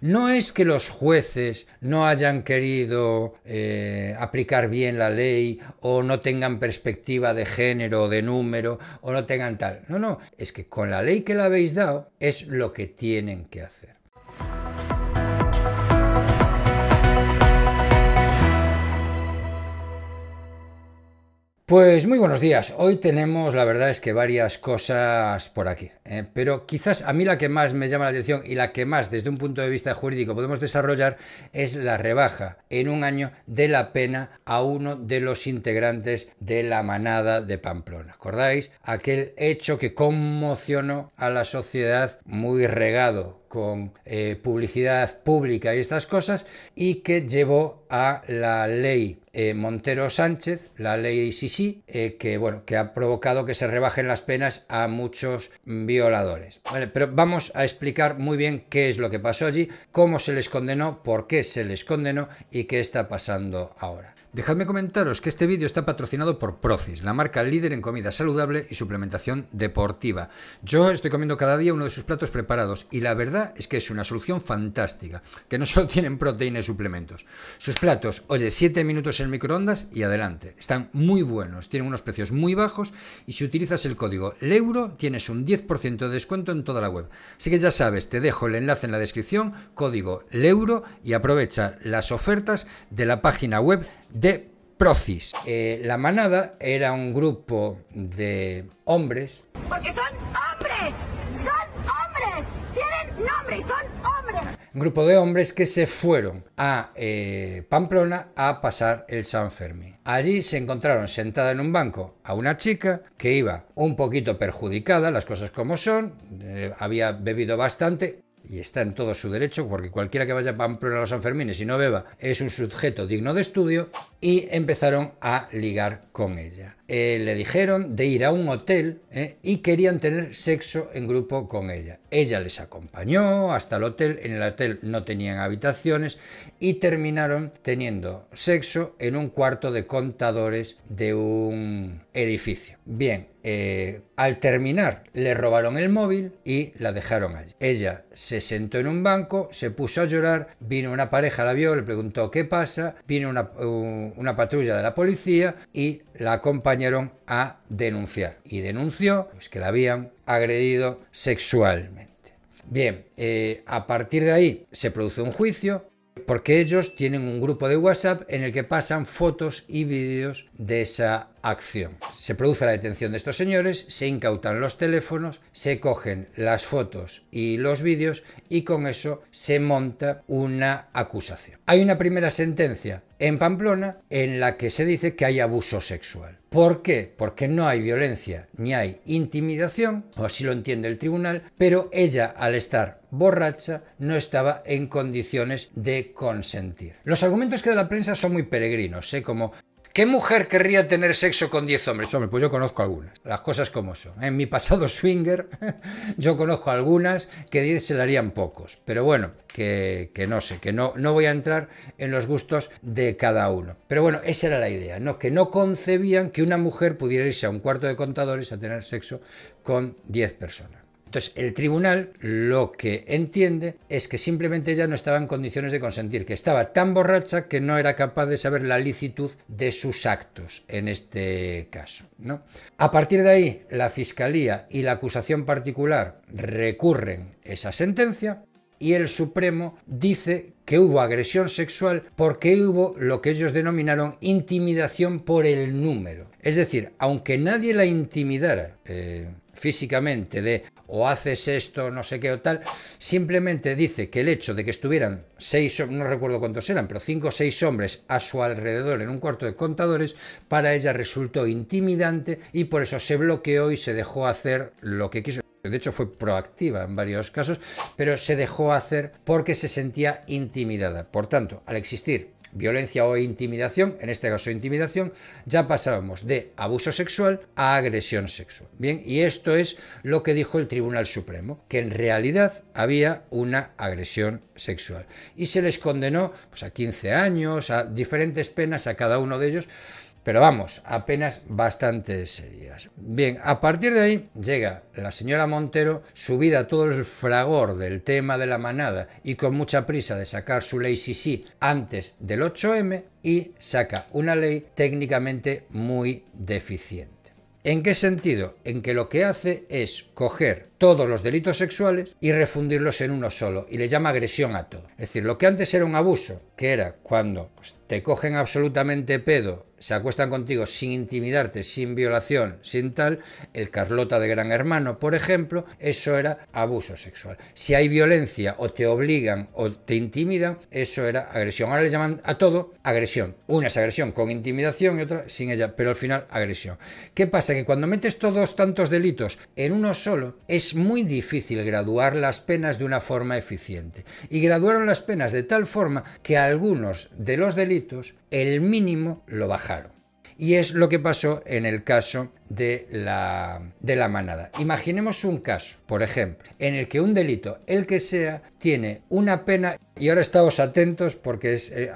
No es que los jueces no hayan querido eh, aplicar bien la ley o no tengan perspectiva de género, o de número, o no tengan tal. No, no, es que con la ley que le habéis dado es lo que tienen que hacer. Pues muy buenos días. Hoy tenemos, la verdad es que varias cosas por aquí, ¿eh? pero quizás a mí la que más me llama la atención y la que más desde un punto de vista jurídico podemos desarrollar es la rebaja en un año de la pena a uno de los integrantes de la manada de Pamplona. ¿Acordáis? Aquel hecho que conmocionó a la sociedad muy regado con eh, publicidad pública y estas cosas, y que llevó a la ley eh, Montero Sánchez, la ley Sisi, eh, que, bueno, que ha provocado que se rebajen las penas a muchos violadores. pero vamos a explicar muy bien qué es lo que pasó allí, cómo se les condenó, por qué se les condenó y qué está pasando ahora. Dejadme comentaros que este vídeo está patrocinado por Procis, la marca líder en comida saludable y suplementación deportiva. Yo estoy comiendo cada día uno de sus platos preparados y la verdad es que es una solución fantástica, que no solo tienen proteínas y suplementos. Sus platos, oye, 7 minutos en microondas y adelante. Están muy buenos, tienen unos precios muy bajos y si utilizas el código LEURO tienes un 10% de descuento en toda la web. Así que ya sabes, te dejo el enlace en la descripción, código LEURO y aprovecha las ofertas de la página web de Procis. Eh, la manada era un grupo de hombres. Porque son hombres, son hombres, tienen nombre son hombres. Un grupo de hombres que se fueron a eh, Pamplona a pasar el San Fermín. Allí se encontraron sentada en un banco a una chica que iba un poquito perjudicada, las cosas como son, eh, había bebido bastante, y está en todo su derecho, porque cualquiera que vaya a Pamplona a los Sanfermines y no beba es un sujeto digno de estudio, y empezaron a ligar con ella. Eh, le dijeron de ir a un hotel eh, y querían tener sexo en grupo con ella. Ella les acompañó hasta el hotel, en el hotel no tenían habitaciones y terminaron teniendo sexo en un cuarto de contadores de un edificio. Bien, eh, al terminar le robaron el móvil y la dejaron allí. Ella se sentó en un banco, se puso a llorar, vino una pareja, la vio, le preguntó qué pasa, vino una, una patrulla de la policía y la acompañó a denunciar. Y denunció pues, que la habían agredido sexualmente. Bien, eh, a partir de ahí se produce un juicio porque ellos tienen un grupo de WhatsApp en el que pasan fotos y vídeos de esa acción. Se produce la detención de estos señores, se incautan los teléfonos, se cogen las fotos y los vídeos y con eso se monta una acusación. Hay una primera sentencia en Pamplona en la que se dice que hay abuso sexual. ¿Por qué? Porque no hay violencia ni hay intimidación, o así lo entiende el tribunal, pero ella al estar borracha no estaba en condiciones de consentir. Los argumentos que da la prensa son muy peregrinos, Sé ¿eh? como ¿Qué mujer querría tener sexo con 10 hombres? Hombre, pues yo conozco algunas, las cosas como son. En mi pasado swinger yo conozco algunas que 10 se le harían pocos, pero bueno, que, no sé, que no, no voy a entrar en los gustos de cada uno. Pero bueno, esa era la idea, ¿no? que no concebían que una mujer pudiera irse a un cuarto de contadores a tener sexo con 10 personas. Entonces, el tribunal lo que entiende es que simplemente ella no estaba en condiciones de consentir, que estaba tan borracha que no era capaz de saber la licitud de sus actos en este caso. ¿no? A partir de ahí, la fiscalía y la acusación particular recurren esa sentencia y el Supremo dice que hubo agresión sexual porque hubo lo que ellos denominaron intimidación por el número. Es decir, aunque nadie la intimidara, eh, físicamente de o haces esto, no sé qué o tal, simplemente dice que el hecho de que estuvieran seis, no recuerdo cuántos eran, pero cinco o seis hombres a su alrededor en un cuarto de contadores, para ella resultó intimidante y por eso se bloqueó y se dejó hacer lo que quiso. De hecho fue proactiva en varios casos, pero se dejó hacer porque se sentía intimidada. Por tanto, al existir violencia o intimidación, en este caso intimidación, ya pasábamos de abuso sexual a agresión sexual. Bien, y esto es lo que dijo el Tribunal Supremo, que en realidad había una agresión sexual. Y se les condenó pues, a 15 años, a diferentes penas a cada uno de ellos pero vamos, apenas bastante serias. Bien, a partir de ahí llega la señora Montero, subida a todo el fragor del tema de la manada y con mucha prisa de sacar su ley sí sí antes del 8M y saca una ley técnicamente muy deficiente. ¿En qué sentido? En que lo que hace es coger todos los delitos sexuales y refundirlos en uno solo, y le llama agresión a todo. Es decir, lo que antes era un abuso, que era cuando pues, te cogen absolutamente pedo se acuestan contigo sin intimidarte, sin violación, sin tal, el Carlota de Gran Hermano, por ejemplo, eso era abuso sexual. Si hay violencia o te obligan o te intimidan, eso era agresión. Ahora le llaman a todo agresión. Una es agresión con intimidación y otra sin ella, pero al final agresión. ¿Qué pasa? Que cuando metes todos tantos delitos en uno solo, es muy difícil graduar las penas de una forma eficiente. Y graduaron las penas de tal forma que algunos de los delitos, el mínimo lo bajaron y es lo que pasó en el caso de la, de la manada. Imaginemos un caso, por ejemplo, en el que un delito, el que sea, tiene una pena, y ahora estamos atentos porque es, eh,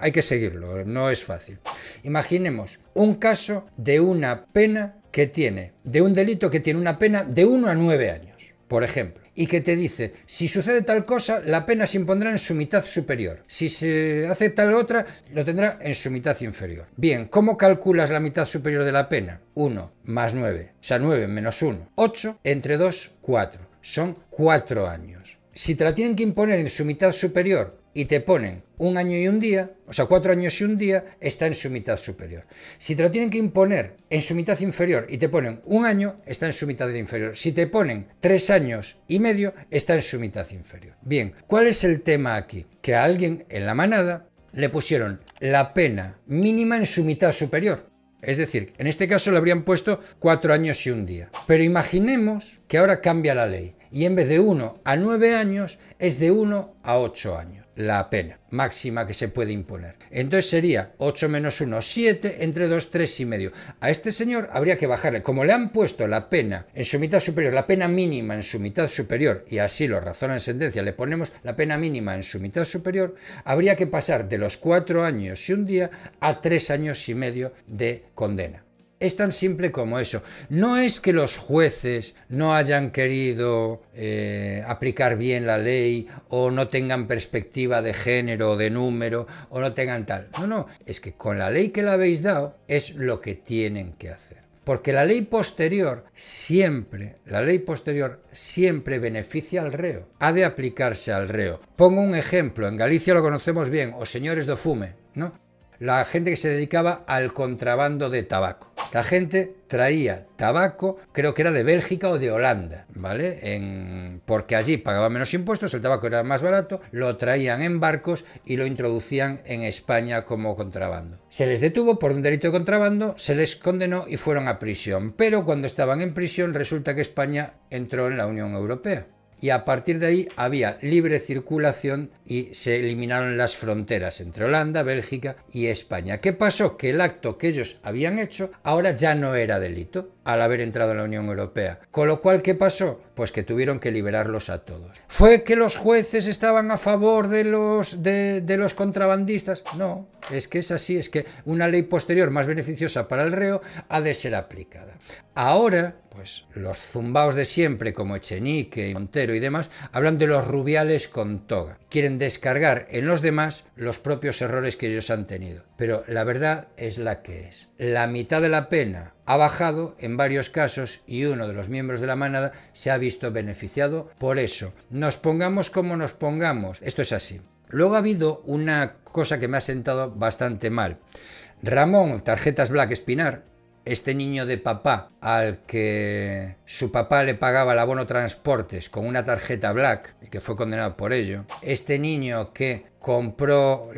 hay que seguirlo, no es fácil. Imaginemos un caso de una pena que tiene, de un delito que tiene una pena de 1 a 9 años, por ejemplo y que te dice, si sucede tal cosa, la pena se impondrá en su mitad superior. Si se hace tal otra, lo tendrá en su mitad inferior. Bien, ¿cómo calculas la mitad superior de la pena? 1 más 9, o sea, 9 menos 1. 8 entre 2, 4. Son 4 años. Si te la tienen que imponer en su mitad superior y te ponen un año y un día, o sea, cuatro años y un día, está en su mitad superior. Si te lo tienen que imponer en su mitad inferior y te ponen un año, está en su mitad inferior. Si te ponen tres años y medio, está en su mitad inferior. Bien, ¿cuál es el tema aquí? Que a alguien en la manada le pusieron la pena mínima en su mitad superior. Es decir, en este caso le habrían puesto cuatro años y un día. Pero imaginemos que ahora cambia la ley y en vez de 1 a nueve años es de 1 a 8 años la pena máxima que se puede imponer. Entonces sería 8 menos 1, 7, entre 2, 3 y medio. A este señor habría que bajarle, como le han puesto la pena en su mitad superior, la pena mínima en su mitad superior, y así lo razona en sentencia, le ponemos la pena mínima en su mitad superior, habría que pasar de los 4 años y un día a 3 años y medio de condena. Es tan simple como eso. No es que los jueces no hayan querido eh, aplicar bien la ley o no tengan perspectiva de género, o de número o no tengan tal. No, no. Es que con la ley que le habéis dado es lo que tienen que hacer. Porque la ley posterior siempre, la ley posterior siempre beneficia al reo. Ha de aplicarse al reo. Pongo un ejemplo. En Galicia lo conocemos bien, o señores de fume, ¿no? la gente que se dedicaba al contrabando de tabaco. Esta gente traía tabaco, creo que era de Bélgica o de Holanda, ¿vale? En, porque allí pagaba menos impuestos, el tabaco era más barato, lo traían en barcos y lo introducían en España como contrabando. Se les detuvo por un delito de contrabando, se les condenó y fueron a prisión. Pero cuando estaban en prisión resulta que España entró en la Unión Europea y a partir de ahí había libre circulación y se eliminaron las fronteras entre Holanda, Bélgica y España. ¿Qué pasó? Que el acto que ellos habían hecho ahora ya no era delito al haber entrado en la Unión Europea. Con lo cual, ¿qué pasó? Pues que tuvieron que liberarlos a todos. ¿Fue que los jueces estaban a favor de los, de los contrabandistas? No, es que es así, es que una ley posterior más beneficiosa para el reo ha de ser aplicada. Ahora, pues los zumbaos de siempre como Echenique, Montero y demás, hablan de los rubiales con toga. Quieren descargar en los demás los propios errores que ellos han tenido. Pero la verdad es la que es. La mitad de la pena ha bajado en varios casos y uno de los miembros de la manada se ha visto beneficiado por eso. Nos pongamos como nos pongamos. Esto es así. Luego ha habido una cosa que me ha sentado bastante mal. Ramón, tarjetas Black Espinar, este niño de papá al que su papá le pagaba el abono transportes con una tarjeta black y que fue condenado por ello, este niño que compró,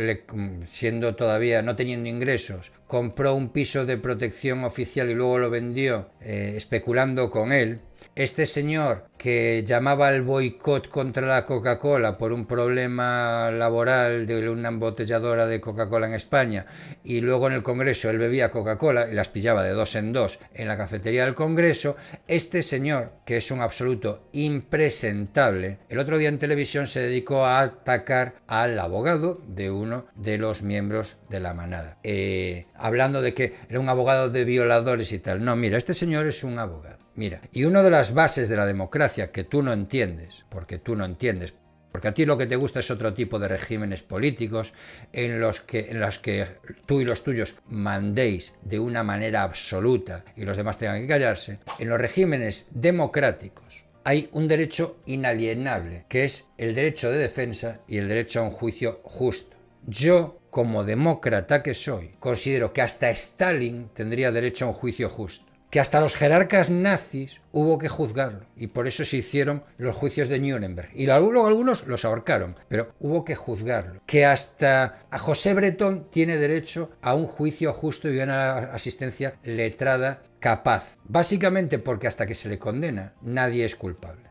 siendo todavía no teniendo ingresos, compró un piso de protección oficial y luego lo vendió eh, especulando con él, este señor que llamaba al boicot contra la Coca-Cola por un problema laboral de una embotelladora de Coca-Cola en España y luego en el Congreso él bebía Coca-Cola y las pillaba de dos en dos en la cafetería del Congreso, este señor que es un absoluto impresentable, el otro día en televisión se dedicó a atacar al abogado de uno de los miembros de la manada, eh, hablando de que era un abogado de violadores y tal. No, mira, este señor es un abogado. Mira, y uno de las bases de la democracia que tú no entiendes, porque tú no entiendes, porque a ti lo que te gusta es otro tipo de regímenes políticos en los que, en los que tú y los tuyos mandéis de una manera absoluta y los demás tengan que callarse. En los regímenes democráticos hay un derecho inalienable, que es el derecho de defensa y el derecho a un juicio justo. Yo, como demócrata que soy, considero que hasta Stalin tendría derecho a un juicio justo que hasta los jerarcas nazis hubo que juzgarlo y por eso se hicieron los juicios de Nuremberg y luego algunos los ahorcaron, pero hubo que juzgarlo, que hasta a José Bretón tiene derecho a un juicio justo y una asistencia letrada capaz, básicamente porque hasta que se le condena nadie es culpable.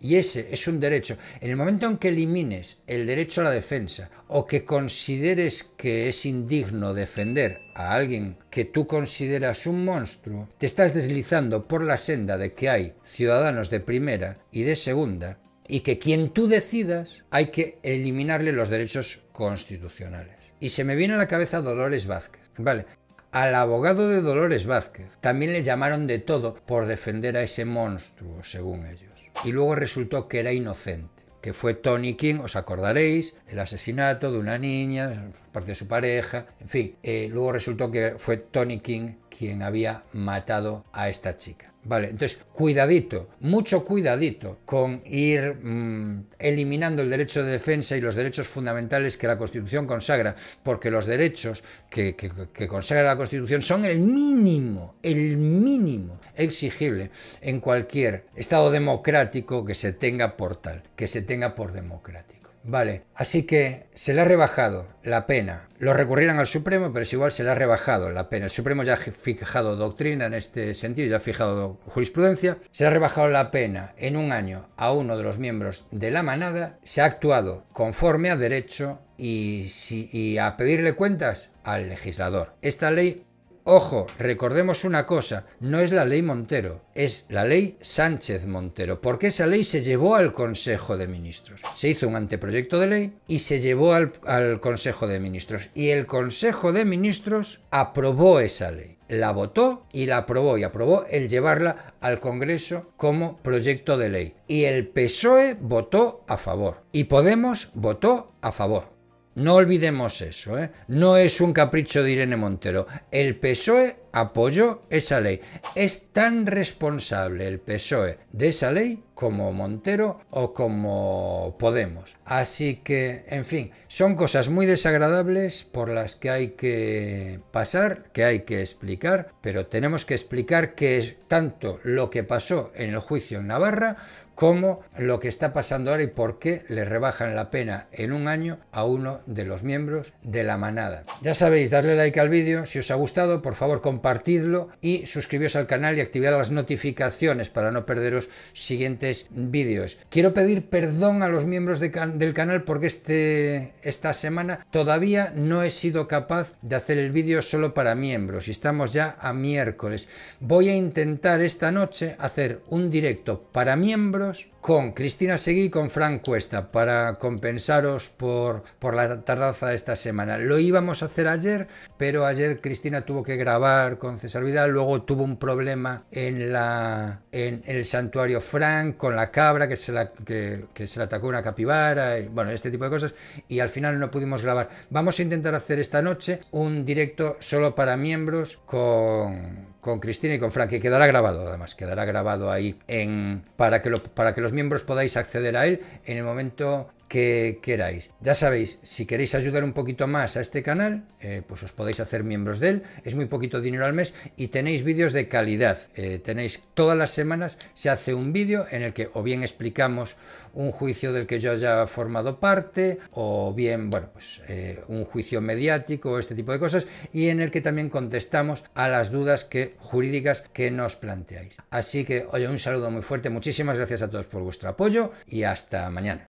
Y ese es un derecho. En el momento en que elimines el derecho a la defensa o que consideres que es indigno defender a alguien que tú consideras un monstruo, te estás deslizando por la senda de que hay ciudadanos de primera y de segunda y que quien tú decidas hay que eliminarle los derechos constitucionales. Y se me viene a la cabeza Dolores Vázquez. Vale, al abogado de Dolores Vázquez también le llamaron de todo por defender a ese monstruo, según ellos y luego resultó que era inocente, que fue Tony King, os acordaréis, el asesinato de una niña, parte de su pareja, en fin, eh, luego resultó que fue Tony King quien había matado a esta chica. Vale, entonces, cuidadito, mucho cuidadito con ir mm, eliminando el derecho de defensa y los derechos fundamentales que la Constitución consagra, porque los derechos que, que consagra la Constitución son el mínimo, el mínimo exigible en cualquier Estado democrático que se tenga por tal, que se tenga por democrático. Vale, así que se le ha rebajado la pena. Lo recurrirán al Supremo, pero es igual se le ha rebajado la pena. El Supremo ya ha fijado doctrina en este sentido, ya ha fijado jurisprudencia. Se le ha rebajado la pena en un año a uno de los miembros de la manada. Se ha actuado conforme a derecho y, y a pedirle cuentas al legislador. Esta ley Ojo, recordemos una cosa, no es la ley Montero, es la ley Sánchez Montero, porque esa ley se llevó al Consejo de Ministros. Se hizo un anteproyecto de ley y se llevó al, Consejo de Ministros. Y el Consejo de Ministros aprobó esa ley la votó y la aprobó y aprobó el llevarla al Congreso como proyecto de ley. Y el PSOE votó a favor y Podemos votó a favor. No olvidemos eso, ¿eh? no es un capricho de Irene Montero. El PSOE apoyó esa ley. Es tan responsable el PSOE de esa ley como Montero o como Podemos. Así que, en fin, son cosas muy desagradables por las que hay que pasar, que hay que explicar, pero tenemos que explicar qué es tanto lo que pasó en el juicio en Navarra como lo que está pasando ahora y por qué le rebajan la pena en un año a uno de los miembros de la manada. Ya sabéis, darle like al vídeo, si os ha gustado, por favor compartidlo compartidlo y suscribiros al canal y activar las notificaciones para no perderos siguientes vídeos. Quiero pedir perdón a los miembros del canal porque este, esta semana todavía no he sido capaz de hacer el vídeo solo para miembros y estamos ya a miércoles. Voy a intentar esta noche hacer un directo para miembros con Cristina Seguí y con Frank Cuesta para compensaros por, por la tardanza de esta semana. Lo íbamos a hacer ayer, pero ayer Cristina tuvo que grabar con César Vidal, luego tuvo un problema en, la, en, el santuario Frank con la cabra que se, la, que, se atacó una capibara, y, bueno, este tipo de cosas, y al final no pudimos grabar. Vamos a intentar hacer esta noche un directo solo para miembros con con Cristina y con Frank, que quedará grabado además, quedará grabado ahí en, para, que lo, para que los miembros podáis acceder a él en el momento que queráis. Ya sabéis, si queréis ayudar un poquito más a este canal, eh, pues os podéis hacer miembros de él. Es muy poquito dinero al mes y tenéis vídeos de calidad. Eh, tenéis todas las semanas se hace un vídeo en el que o bien explicamos un juicio del que yo haya formado parte, o bien, bueno, pues eh, un juicio mediático, este tipo de cosas, y en el que también contestamos a las dudas que jurídicas que nos planteáis. Así que, oye, un saludo muy fuerte, muchísimas gracias a todos por vuestro apoyo y hasta mañana.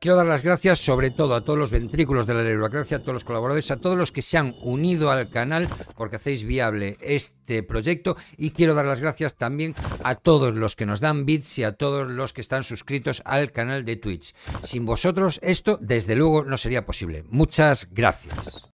Quiero dar las gracias sobre todo a todos los ventrículos de la burocracia, a todos los colaboradores, a todos los que se han unido al canal porque hacéis viable este proyecto y quiero dar las gracias también a todos los que nos dan bits y a todos los que están suscritos al canal de Twitch. Sin vosotros esto desde luego no sería posible. Muchas gracias.